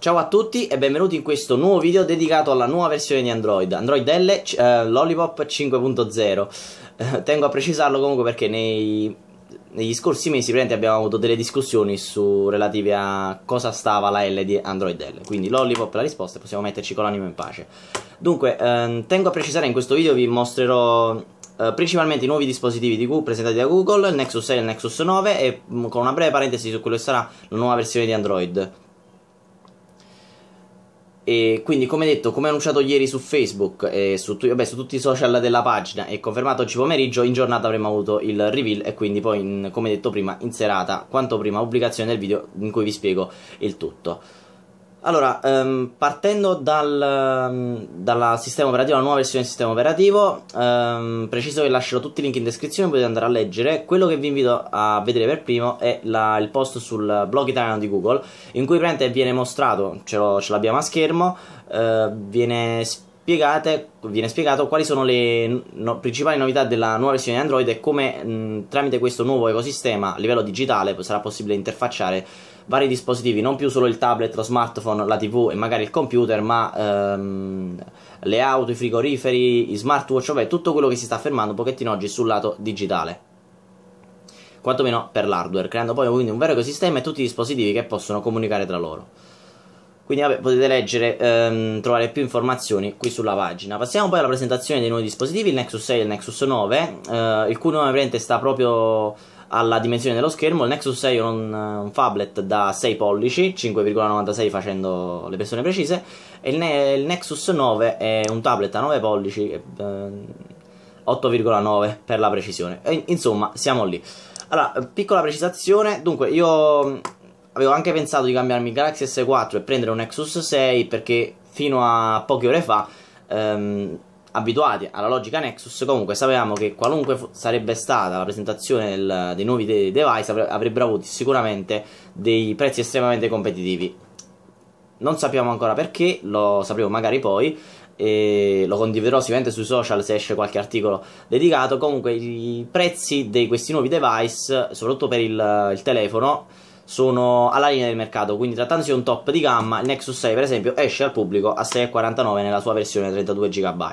Ciao a tutti e benvenuti in questo nuovo video dedicato alla nuova versione di Android, Android L eh, Lollipop 5.0. Eh, tengo a precisarlo comunque perché nei, negli scorsi mesi abbiamo avuto delle discussioni su, relative a cosa stava la L di Android L, quindi Lollipop è la risposta e possiamo metterci con l'animo in pace. Dunque, eh, tengo a precisare in questo video vi mostrerò eh, principalmente i nuovi dispositivi di Q presentati da Google, il Nexus 6 e il Nexus 9 e mm, con una breve parentesi su quello che sarà la nuova versione di Android e quindi, come detto, come annunciato ieri su Facebook e su, vabbè, su, tutti i social della pagina e confermato oggi pomeriggio, in giornata avremo avuto il reveal e quindi poi, in, come detto prima, in serata, quanto prima, pubblicazione del video in cui vi spiego il tutto. Allora, ehm, partendo dal, dal, sistema operativo, la nuova versione del sistema operativo, ehm, preciso che lascerò tutti i link in descrizione, potete andare a leggere. Quello che vi invito a vedere per primo è la, il post sul blog italiano di Google, in cui prende viene mostrato, ce, l'abbiamo a schermo, eh, viene spiegato viene spiegato quali sono le no, principali novità della nuova versione di Android e come mh, tramite questo nuovo ecosistema a livello digitale sarà possibile interfacciare vari dispositivi, non più solo il tablet, lo smartphone, la TV e magari il computer, ma ehm, le auto, i frigoriferi, i smartwatch, vabbè, tutto quello che si sta fermando un pochettino oggi sul lato digitale. Quantomeno per l'hardware, creando poi quindi un vero ecosistema e tutti i dispositivi che possono comunicare tra loro. Quindi vabbè, potete leggere, ehm, trovare più informazioni qui sulla pagina. Passiamo poi alla presentazione dei nuovi dispositivi, il Nexus 6 e il Nexus 9, eh, il cui nome sta proprio alla dimensione dello schermo. Il Nexus 6 è un, eh, un phablet da 6 pollici, 5,96 facendo le persone precise, e il, ne- il Nexus 9 è un tablet a 9 pollici, eh, 8,9 per la precisione. E, insomma, siamo lì. Allora, piccola precisazione, dunque io mm, avevo anche pensato di cambiarmi il Galaxy S4 e prendere un Nexus 6 perché fino a poche ore fa ehm, abituati alla logica Nexus, comunque sapevamo che qualunque sarebbe stata la presentazione del, dei nuovi de device avrebbero avuto sicuramente dei prezzi estremamente competitivi. Non sappiamo ancora perché, lo sapremo magari poi. E lo condividerò sicuramente sui social se esce qualche articolo dedicato. Comunque, i prezzi di questi nuovi device, soprattutto per il, il telefono, sono alla linea del mercato, quindi trattandosi di un top di gamma, il Nexus 6 per esempio esce al pubblico a 6,49 nella sua versione 32 GB.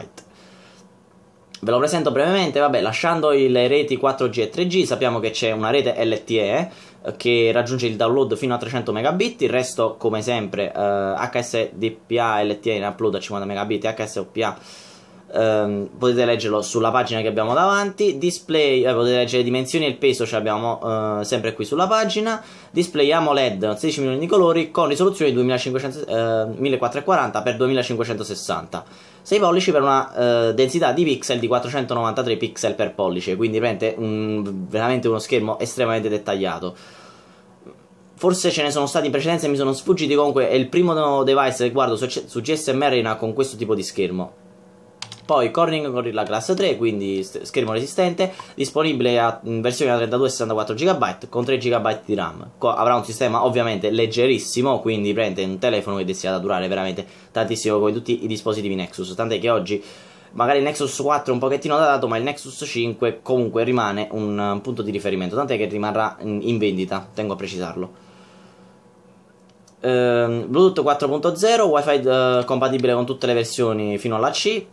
Ve lo presento brevemente, vabbè, lasciando le reti 4G e 3G, sappiamo che c'è una rete LTE eh, che raggiunge il download fino a 300 megabit, il resto come sempre eh, HSDPA LTE in upload a 50 megabit HSOPA Um, potete leggerlo sulla pagina che abbiamo davanti display eh, potete leggere le dimensioni e il peso ce l'abbiamo uh, sempre qui sulla pagina display AMOLED 16 milioni di colori con risoluzione 2500, uh, 1440x2560 6 pollici per una uh, densità di pixel di 493 pixel per pollice quindi prende un, veramente uno schermo estremamente dettagliato Forse ce ne sono stati in precedenza e mi sono sfuggiti. Comunque, è il primo device che guardo su, su GSM Arena con questo tipo di schermo. Poi Corning Gorilla Glass 3, quindi schermo resistente, disponibile a, in versione da 32 e 64 GB con 3 GB di RAM. Co- avrà un sistema ovviamente leggerissimo, quindi prende un telefono che desidera durare veramente tantissimo come tutti i dispositivi Nexus, tant'è che oggi magari il Nexus 4 è un pochettino datato, ma il Nexus 5 comunque rimane un, punto di riferimento, tant'è che rimarrà in, vendita, tengo a precisarlo. Uh, Bluetooth 4.0, WiFi uh, compatibile con tutte le versioni fino alla C,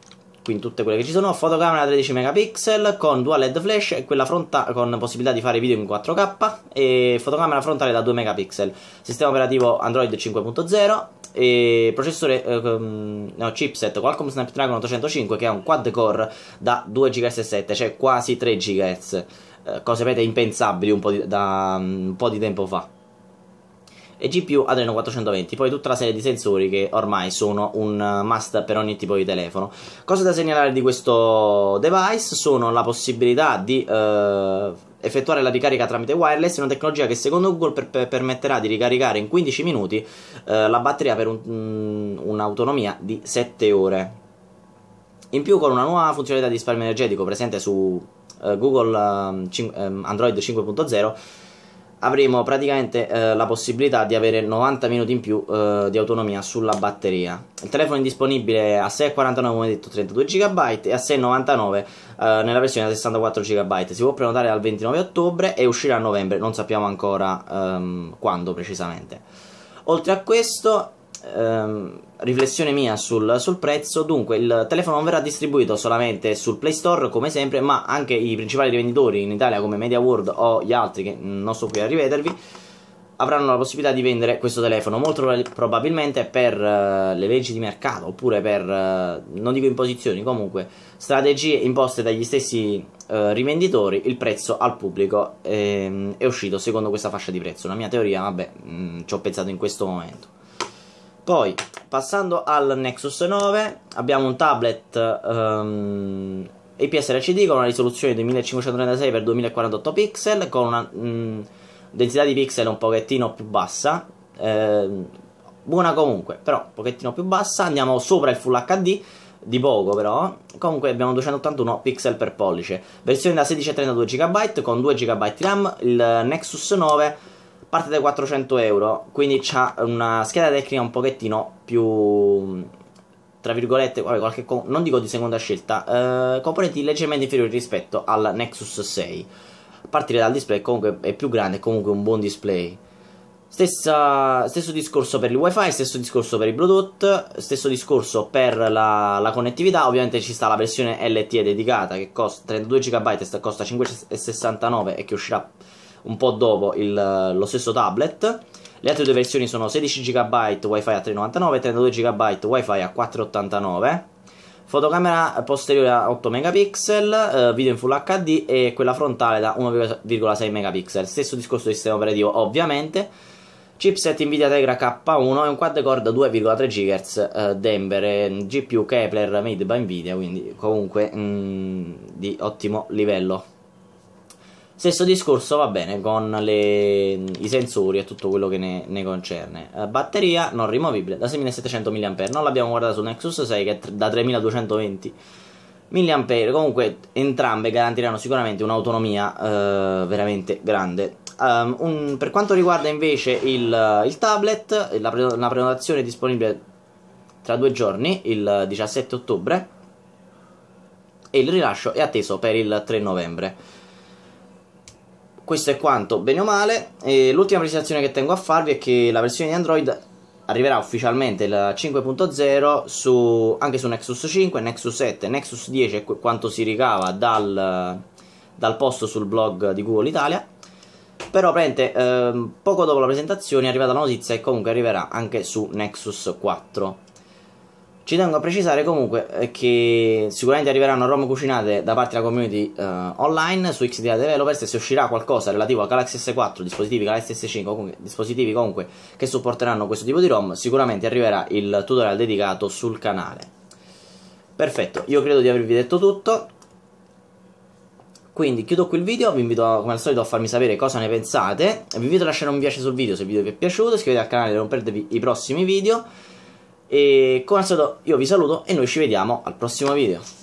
quindi tutte quelle che ci sono, fotocamera 13 megapixel con dual LED flash e quella frontale con possibilità di fare video in 4K e fotocamera frontale da 2 megapixel, sistema operativo Android 5.0 e processore eh, ehm, no, chipset Qualcomm Snapdragon 805 che è un quad core da 2 GHz e 7, cioè quasi 3 GHz, eh, cose pete impensabili un po' di, da mm, un po' di tempo fa e GPU Adreno 420, poi tutta la serie di sensori che ormai sono un must per ogni tipo di telefono. Cose da segnalare di questo device sono la possibilità di eh, effettuare la ricarica tramite wireless, una tecnologia che secondo Google per- permetterà di ricaricare in 15 minuti eh, la batteria per un, mh, mm, un'autonomia di 7 ore. In più con una nuova funzionalità di risparmio energetico presente su eh, Google ehm, ehm, Android 5.0 avremo praticamente eh, la possibilità di avere 90 minuti in più eh, di autonomia sulla batteria. Il telefono è disponibile a 6,49 come detto 32 GB e a 6,99 eh, nella versione da 64 GB. Si può prenotare al 29 ottobre e uscirà a novembre, non sappiamo ancora ehm, quando precisamente. Oltre a questo ehm, riflessione mia sul, sul, prezzo, dunque il telefono non verrà distribuito solamente sul Play Store come sempre, ma anche i principali rivenditori in Italia come Media World o gli altri che non sto qui a rivedervi avranno la possibilità di vendere questo telefono molto probabilmente per uh, le leggi di mercato oppure per uh, non dico imposizioni comunque strategie imposte dagli stessi uh, rivenditori il prezzo al pubblico ehm, è uscito secondo questa fascia di prezzo la mia teoria vabbè mh, mm, ci ho pensato in questo momento poi, passando al Nexus 9, abbiamo un tablet um, ehm, IPS LCD con una risoluzione di 1536x2048 pixel, con una um, densità di pixel un pochettino più bassa, eh, buona comunque, però un pochettino più bassa. Andiamo sopra il Full HD, di poco però. Comunque abbiamo 281 pixel per pollice. Versione da 16 a 32 GB con 2 GB RAM, il Nexus 9 parte dai 400 euro, quindi c'ha una scheda tecnica un pochettino più, tra virgolette, vabbè, qualche, non dico di seconda scelta, eh, componenti leggermente inferiori rispetto al Nexus 6. A partire dal display comunque è più grande, è comunque un buon display. Stessa, stesso discorso per il wifi, stesso discorso per i Bluetooth, stesso discorso per la, la connettività. Ovviamente ci sta la versione LTE dedicata che costa 32 GB, costa 5,69 e che uscirà un po' dopo il, lo stesso tablet. Le altre due versioni sono 16 GB WiFi a 3,99 e 32 GB WiFi a 4,89. Fotocamera posteriore a 8 megapixel, eh, video in Full HD e quella frontale da 1,6 megapixel. Stesso discorso di sistema operativo, ovviamente. Chipset Nvidia Tegra K1 e un quad core 2,3 GHz eh, Denver, eh, GPU Kepler made by Nvidia, quindi comunque mh, mm, di ottimo livello. Stesso discorso va bene con le, i sensori e tutto quello che ne, ne concerne. Eh, batteria non rimovibile da 6700 mAh, non l'abbiamo guardata su Nexus 6 che è da 3220 mAh. Comunque entrambe garantiranno sicuramente un'autonomia eh, veramente grande. Um, un, per quanto riguarda invece il, il tablet, la, pre- la, prenotazione è disponibile tra due giorni, il 17 ottobre, e il rilascio è atteso per il 3 novembre questo è quanto, bene o male. E eh, l'ultima precisazione che tengo a farvi è che la versione di Android arriverà ufficialmente la 5.0 su, anche su Nexus 5, Nexus 7, Nexus 10 è quanto si ricava dal, dal post sul blog di Google Italia. Però prende ehm, poco dopo la presentazione è arrivata la notizia e comunque arriverà anche su Nexus 4. Ci tengo a precisare comunque eh, che sicuramente arriveranno ROM cucinate da parte della community eh, online su XDA Developers e se uscirà qualcosa relativo a Galaxy S4, dispositivi Galaxy S5, comunque, dispositivi comunque che supporteranno questo tipo di ROM, sicuramente arriverà il tutorial dedicato sul canale. Perfetto, io credo di avervi detto tutto. Quindi chiudo qui il video, vi invito come al solito a farmi sapere cosa ne pensate, vi invito a lasciare un piace sul video se il video vi è piaciuto, iscrivetevi al canale per non perdervi i prossimi video. E come al solito io vi saluto e noi ci vediamo al prossimo video.